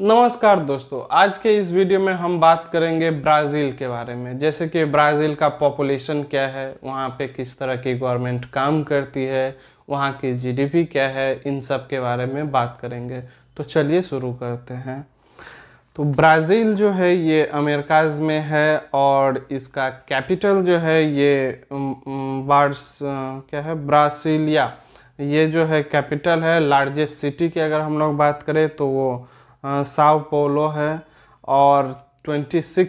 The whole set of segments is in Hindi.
नमस्कार दोस्तों आज के इस वीडियो में हम बात करेंगे ब्राज़ील के बारे में जैसे कि ब्राज़ील का पॉपुलेशन क्या है वहाँ पे किस तरह की गवर्नमेंट काम करती है वहाँ की जीडीपी क्या है इन सब के बारे में बात करेंगे तो चलिए शुरू करते हैं तो ब्राज़ील जो है ये अमेरिकाज में है और इसका कैपिटल जो है ये बार्स क्या है ब्राजीलिया ये जो है कैपिटल है लार्जेस्ट सिटी की अगर हम लोग बात करें तो वो साओ पोलो है और 26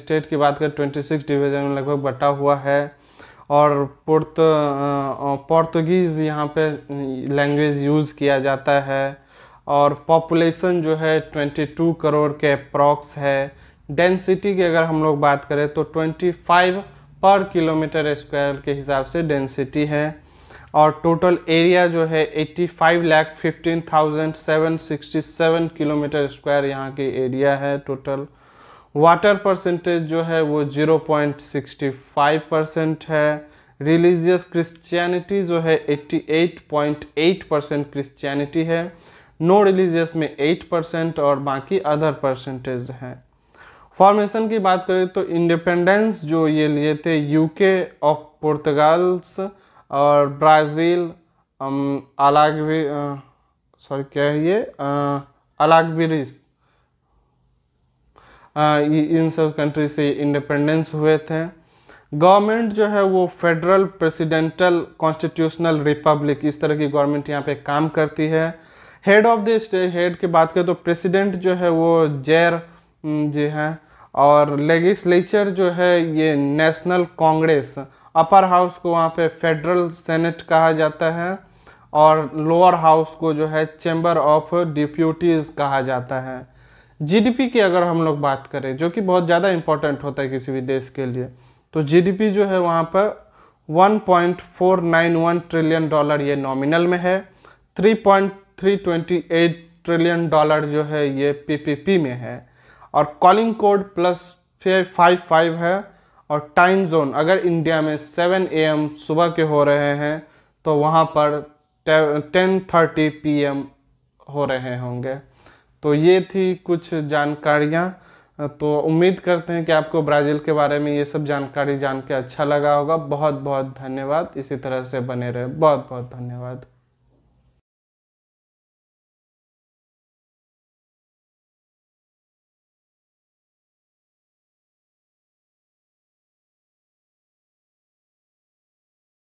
स्टेट की बात करें 26 डिवीज़न में लगभग बटा हुआ है और पुर्त पोर्तुगीज़ यहाँ पे लैंग्वेज यूज़ किया जाता है और पॉपुलेशन जो है 22 करोड़ के अप्रॉक्स है डेंसिटी की अगर हम लोग बात करें तो 25 पर किलोमीटर स्क्वायर के हिसाब से डेंसिटी है और टोटल एरिया जो है eighty five lakh fifteen thousand seven sixty seven kilometre square यहाँ की एरिया है टोटल वाटर परसेंटेज जो है वो zero point sixty five percent है रिलीजियस क्रिश्चियनिटी जो है eighty eight point eight percent Christianity है नो रिलीजियस में एट परसेंट और बाकी अदर परसेंटेज हैं फॉर्मेशन की बात करें तो इंडिपेंडेंस जो ये लिए थे यूके ऑफ पुर्तगाल्स और ब्राज़ील अलाग सॉरी क्या है ये अलागविरिस इन सब कंट्री से इंडिपेंडेंस हुए थे गवर्नमेंट जो है वो फेडरल प्रेसिडेंटल कॉन्स्टिट्यूशनल रिपब्लिक इस तरह की गवर्नमेंट यहाँ पे काम करती है head of the state head की बात करें तो प्रेसिडेंट जो है वो जेर जी हैं और लेगिस्लेचर जो है ये नेशनल कांग्रेस अपर हाउस को वहाँ पे फेडरल सेनेट कहा जाता है और लोअर हाउस को जो है चैम्बर ऑफ डिप्यूटीज़ कहा जाता है जीडीपी की अगर हम लोग बात करें जो कि बहुत ज़्यादा इम्पोर्टेंट होता है किसी भी देश के लिए तो जीडीपी जो है वहाँ पर 1.491 ट्रिलियन डॉलर ये नॉमिनल में है 3.328 ट्रिलियन डॉलर जो है ये पीपीपी में है और calling code plus five five है और टाइम जोन अगर इंडिया में 7 एम सुबह के हो रहे हैं तो वहाँ पर टेन थर्टी पी हो रहे होंगे तो ये थी कुछ जानकारियाँ तो उम्मीद करते हैं कि आपको ब्राज़ील के बारे में ये सब जानकारी जान के अच्छा लगा होगा बहुत बहुत धन्यवाद इसी तरह से बने रहे बहुत बहुत धन्यवाद